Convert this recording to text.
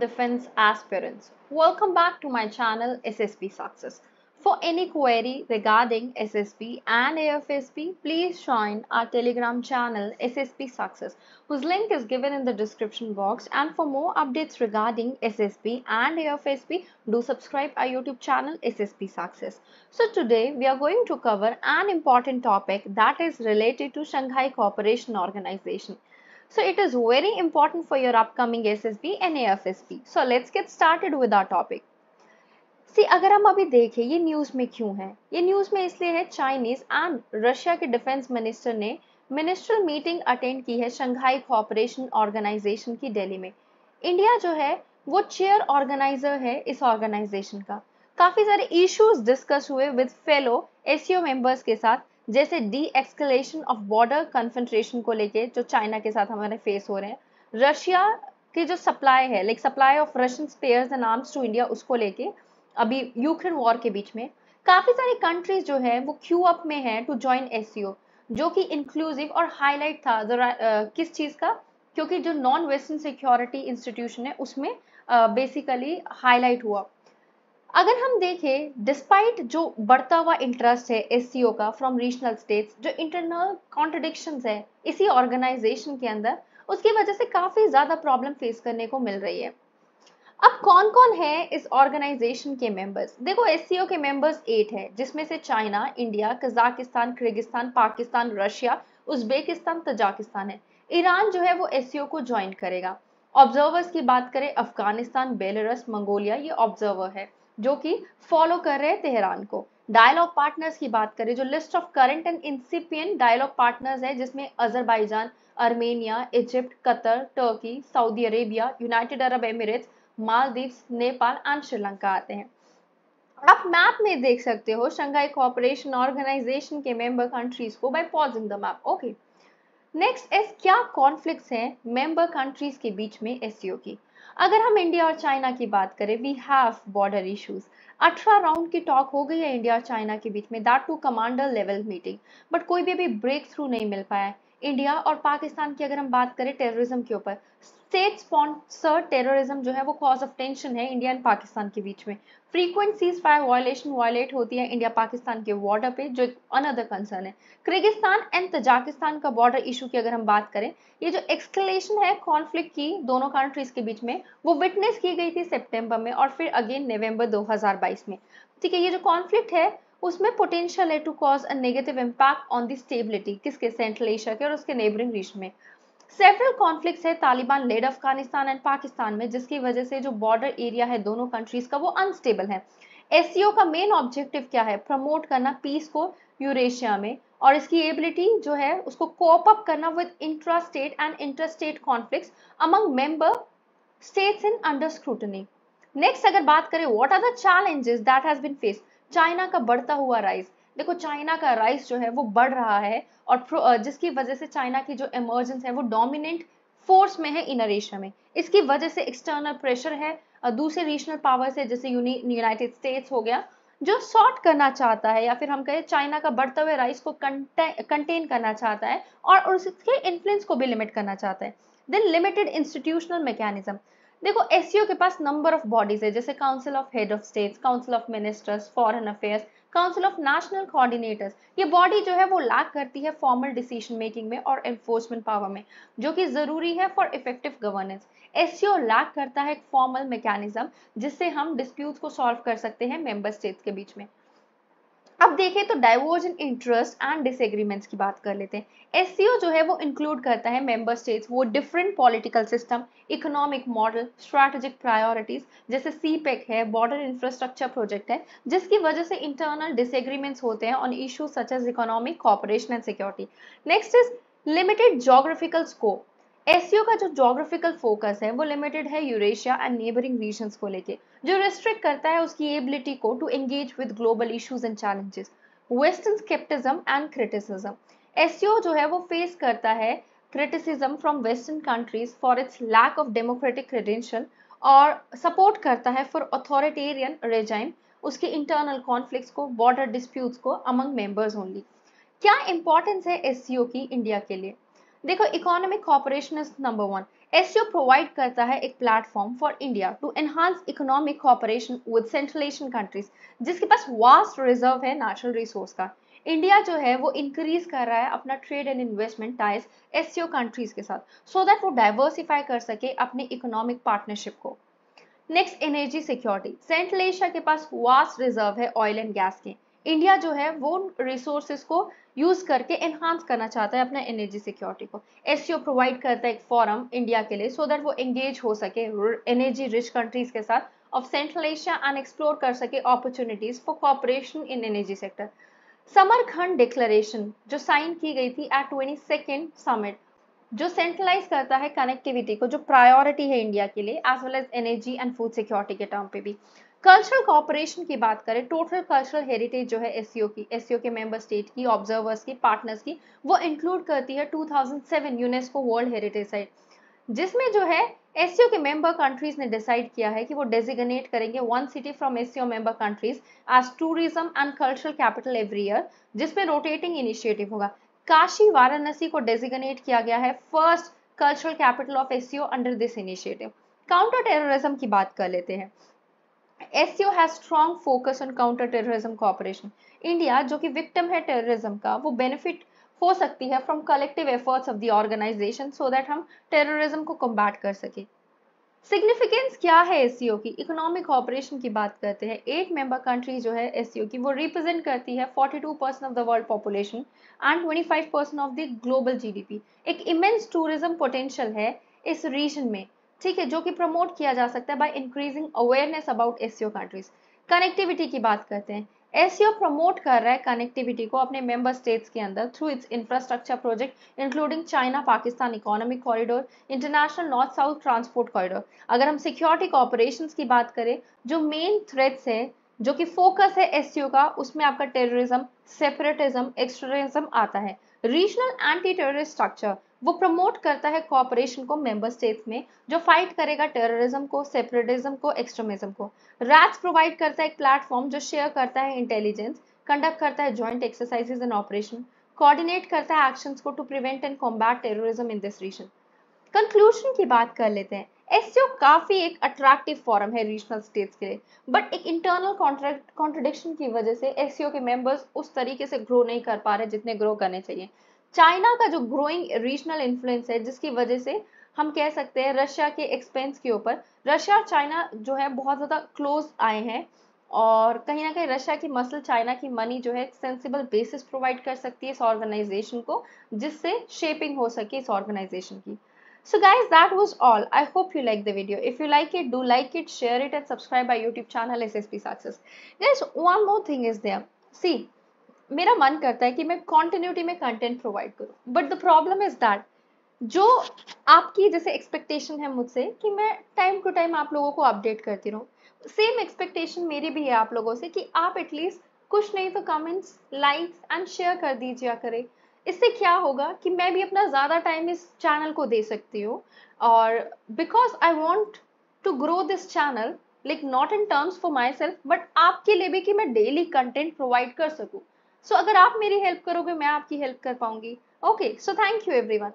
defense aspirants. Welcome back to my channel SSP Success. For any query regarding SSP and AFSP, please join our Telegram channel SSP Success, whose link is given in the description box. And for more updates regarding SSP and AFSP, do subscribe our YouTube channel SSP Success. So today we are going to cover an important topic that is related to Shanghai Cooperation Organization. So it is very important for your upcoming SSB and AFSB. So let's get started with our topic. सी अगर हम अभी देखें ये news में क्यों है ये news में इसलिए है चाइनीज एंड रशिया के डिफेंस मिनिस्टर ने मिनिस्ट्रल मीटिंग अटेंड की है शंघाई कोऑपरेशन ऑर्गेनाइजेशन की दिल्ली में इंडिया जो है वो चेयर ऑर्गेनाइजर है इस ऑर्गेनाइजेशन का काफ़ी सारे इश्यूज डिस्कस हुए विद फेलो एस मेंबर्स के साथ जैसे deescalation of border concentration को लेके जो चाइना के साथ हमारे फेस हो रहे हैं रशिया की जो सप्लाई है like supply of Russian spare and arms to India उसको लेके अभी यूक्रेन वॉर के बीच में काफ़ी सारी कंट्रीज जो है वो क्यू अप में है टू ज्वाइन एस जो कि इंक्लूसिव और हाईलाइट था जरा किस चीज़ का क्योंकि जो नॉन वेस्टर्न सिक्योरिटी इंस्टीट्यूशन है उसमें बेसिकली हाईलाइट हुआ अगर हम देखें डिस्पाइट जो बढ़ता हुआ इंटरेस्ट है एस का फ्रॉम रीजनल स्टेट्स जो इंटरनल कॉन्ट्रडिक्शन है इसी ऑर्गेनाइजेशन के अंदर उसकी वजह से काफ़ी ज़्यादा प्रॉब्लम फेस करने को मिल रही है अब कौन कौन है इस ऑर्गेनाइजेशन के मेंबर्स देखो एस के मेंबर्स एट है जिसमें से China India Kazakhstan Kyrgyzstan Pakistan Russia Uzbekistan Tajikistan है ईरान जो है वो एस को ज्वाइन करेगा ऑब्जर्वर्स की बात करें अफगानिस्तान बेलारस मंगोलिया ये ऑब्जर्वर है जो कि फॉलो कर रहे हैं तेहरान को डायलॉग पार्टनर्स की बात करें जो list of current and incipient dialogue partners है जिसमें Azerbaijan Armenia Egypt Qatar Turkey Saudi Arabia United Arab Emirates Maldives Nepal and Sri Lanka आते हैं आप मैप में देख सकते हो शंघाई कोऑपरेशन ऑर्गेनाइजेशन के मेंबर कंट्रीज को by pausing the map okay next is क्या कॉन्फ्लिक्ट्स हैं मेंबर कंट्रीज के बीच में एससीओ e की अगर हम इंडिया और चाइना की बात करें वी हैव बॉर्डर इश्यूज अठारह राउंड की टॉक हो गई है इंडिया और चाइना के बीच में that too commander level meeting but कोई भी अभी ब्रेक थ्रू नहीं मिल पाया है इंडिया और पाकिस्तान की अगर हम बात करें टेररिज्म के ऊपर स्टेट स्पॉन्सर टेररिज्म जो है वो कॉज ऑफ टेंशन है इंडिया एंड पाकिस्तान के बीच में frequent ceasefire violation violate होती है इंडिया पाकिस्तान के बॉर्डर पे जो अनदर कंसर्न है क्रिगिस्तान एंड तजाकिस्तान का बॉर्डर इशू की अगर हम बात करें ये जो एक्सकलेशन है कॉन्फ्लिक्ट की दोनों कंट्रीज के बीच में वो विटनेस की गई थी सेप्टेम्बर में और फिर अगेन नवम्बर दो में ठीक है ये जो कॉन्फ्लिक्ट है उसमें पोटेंशियल है to cause a negative impact on the stability किसके सेंट्रल एशिया के और उसके नेबरिंग रीजन में सेवरल कॉन्फ्लिक्ट्स है Taliban led Afghanistan and Pakistan में जिसकी वजह से जो बॉर्डर एरिया है दोनों कंट्रीज का वो अनस्टेबल है एस e का मेन ऑब्जेक्टिव क्या है प्रमोट करना पीस को यूरेशिया में और इसकी एबिलिटी जो है उसको कोप अप करना with intra state and inter state conflict among member states in under scrutiny next अगर बात करें what are the challenges that has been faced China का बढ़ता हुआ राइस देखो चाइना का राइस जो है वो बढ़ रहा है और जिसकी वजह से चाइना की जो इमर्जेंस है वो डोमिनेंट फोर्स में है इनर एशिया में इसकी वजह से एक्सटर्नल प्रेशर है दूसरे रीजनल पावर्स है जैसे यूनाइटेड स्टेट्स हो गया जो सॉर्ट करना चाहता है या फिर हम कहें चाइना का बढ़ता हुआ राइस को कंटेन करना चाहता है और उसके इन्फ्लुएंस को भी लिमिट करना चाहता है देन लिमिटेड इंस्टीट्यूशनल मैकेनिज्म देखो एस के पास नंबर ऑफ बॉडीज है जैसे council of head of states council of ministers foreign affairs council of national coordinators ये बॉडी जो है वो लैक करती है फॉर्मल डिसीजन मेकिंग में और एनफोर्समेंट पावर में जो कि ज़रूरी है for effective governance S lack करता है एक फॉर्मल मैकेनिज्म जिससे हम डिस्प्यूट को सॉल्व कर सकते हैं मेंबर स्टेट्स के बीच में अब देखें तो डाइवर्जन इंटरेस्ट एंड डिसएग्रीमेंट्स की बात कर लेते हैं एस जो है वो इंक्लूड करता है मेंबर स्टेट्स वो different political system economic model strategic priorities जैसे सी e है बॉर्डर इंफ्रास्ट्रक्चर प्रोजेक्ट है जिसकी वजह से इंटरनल डिसएग्रीमेंट्स होते हैं on issue such as economic cooperation and security next is limited geographical scope S e का जो जोग्राफिकल फोकस है वो लिमिटेड है यूरेशिया एंड नेबरिंग रीजन को लेके जो रिस्ट्रिक्ट करता है उसकी एबिलिटी को to engage with global issues and challenges western scepticism and criticism S जो है वो फेस करता है criticism from western countries for its lack of democratic credential और सपोर्ट करता है फॉर अथॉरिटेरियन रेजाइम उसके इंटरनल कॉन्फ्लिक्ट्स को बॉर्डर डिस्प्यूट्स को अमंग मेंबर्स ओनली क्या इंपॉर्टेंस है एस e की इंडिया के लिए देखो economic cooperation is number one S provide करता है एक platform for India to enhance economic cooperation with Central Asian countries जिसके पास वास्ट रिजर्व है नेचुरल रिसोर्स का इंडिया जो है वो इंक्रीज कर रहा है अपना trade and investment ties S countries के साथ सो so दैट वो डाइवर्सिफाई कर सके अपने इकोनॉमिक पार्टनरशिप को next energy security Central Asia के पास वास्ट रिजर्व है ऑयल एंड गैस के इंडिया जो है वो रिसोर्सेज को यूज करके एनहांस करना चाहता है अपना एनर्जी सिक्योरिटी को एस प्रोवाइड e करता है एक फॉरम इंडिया के लिए सो so दैट वो एंगेज हो सके एनर्जी रिच कंट्रीज के साथ of Central Asia and explore कर सके opportunities for cooperation in energy sector Samarkand declaration जो साइन की गई थी एट ट्वेंटी सेकेंड समिट जो सेंट्रलाइज करता है कनेक्टिविटी को जो प्रायोरिटी है इंडिया के लिए as well as energy and food security के टर्म पे भी कल्चरल कॉपरेशन की बात करें टोटल कल्चरल हेरिटेज जो है एस की एस के मेंबर स्टेट की ऑब्जर्वर्स की पार्टनर्स की वो इंक्लूड करती है 2007 यूनेस्को वर्ल्ड हेरिटेज साइट जिसमें जो है एस के मेंबर कंट्रीज ने डिसाइड किया है कि वो डेजिग्नेट करेंगे one city from S member countries as tourism and cultural capital every year जिसमें रोटेटिंग इनिशिएटिव होगा काशी वाराणसी को डेजिग्नेट किया गया है first cultural capital of S under this initiative counter terrorism की बात कर लेते हैं एससीओ है strong focus on counter terrorism cooperation India जो कि विक्टिम है टेररिज्म का वो बेनिफिट हो सकती है from collective efforts of the organisation so that हम टेररिज्म को कम्बैट कर सके सिग्निफिकेंस क्या है एस की इकोनॉमिक ऑपरेशन की बात करते हैं एट मेंबर कंट्री जो है एस की वो रिप्रेजेंट करती है 42 percent of the world population and 25 percent of the global GDP एक इमेंस टूरिज्म पोटेंशियल है इस रीजन में ठीक है जो कि प्रमोट किया जा सकता है by increasing awareness about SCO countries connectivity की बात करते हैं एसियो प्रमोट e कर रहा है कनेक्टिविटी को अपने मेंबर स्टेट्स के अंदर through its infrastructure project including China Pakistan economic corridor international north south transport corridor अगर हम सिक्योरिटी कॉपरेशन की बात करें जो मेन थ्रेट्स है जो कि फोकस है एस e का उसमें आपका टेररिज्म सेपरेटिज्म एक्सट्रीमिज्म आता है रीजनल एंटी टेररिस्ट स्ट्रक्चर वो प्रमोट करता है कॉपरेशन को मेंबर स्टेट्स में जो फाइट करेगा टेररिज्म को सेपरेटिज्म को एक्सट्रीमिज्म को रैट्स प्रोवाइड करता है एक प्लेटफॉर्म जो शेयर करता है इंटेलिजेंस कंडक्ट करता है joint exercises and operation coordinate करता है एक्शन को to prevent and combat terrorism in this region conclusion की बात कर लेते हैं एस e काफ़ी एक अट्रैक्टिव फॉरम है रीजनल स्टेट्स के लिए बट एक इंटरनल कॉन्ट्रडिक्शन की वजह से एस e के मेंबर्स उस तरीके से ग्रो नहीं कर पा रहे जितने ग्रो करने चाहिए चाइना का जो ग्रोइंग रीजनल इन्फ्लुएंस है जिसकी वजह से हम कह सकते हैं रशिया के एक्सपेंस के ऊपर रशिया और चाइना जो है बहुत ज़्यादा क्लोज आए हैं और कहीं ना कहीं रशिया की मसल चाइना की मनी जो है सेंसिबल बेसिस प्रोवाइड कर सकती है इस ऑर्गेनाइजेशन को जिससे शेपिंग हो सके इस ऑर्गेनाइजेशन की so So guys, that was all. I hope you liked the video. If you like it, do like it, share it and subscribe our YouTube S SSP Success. Guys, one more thing is there see मेरा मन करता है कि मैं continuity में content provide करूँ but the problem is that जो आपकी जैसे एक्सपेक्टेशन है मुझसे कि मैं टाइम टू टाइम आप लोगों को अपडेट करती रहूँ सेम एक्सपेक्टेशन मेरी भी है आप लोगों से कि आप एटलीस्ट कुछ नहीं तो कमेंट्स लाइक्स एंड शेयर कर दीजिए करें इससे क्या होगा कि मैं भी अपना ज़्यादा टाइम इस चैनल को दे सकती हूँ और because I want to grow this channel like not in terms for myself but आपके लिए भी कि मैं डेली कंटेंट प्रोवाइड कर सकूँ सो so, अगर आप मेरी हेल्प करोगे मैं आपकी हेल्प कर पाऊंगी okay so thank you everyone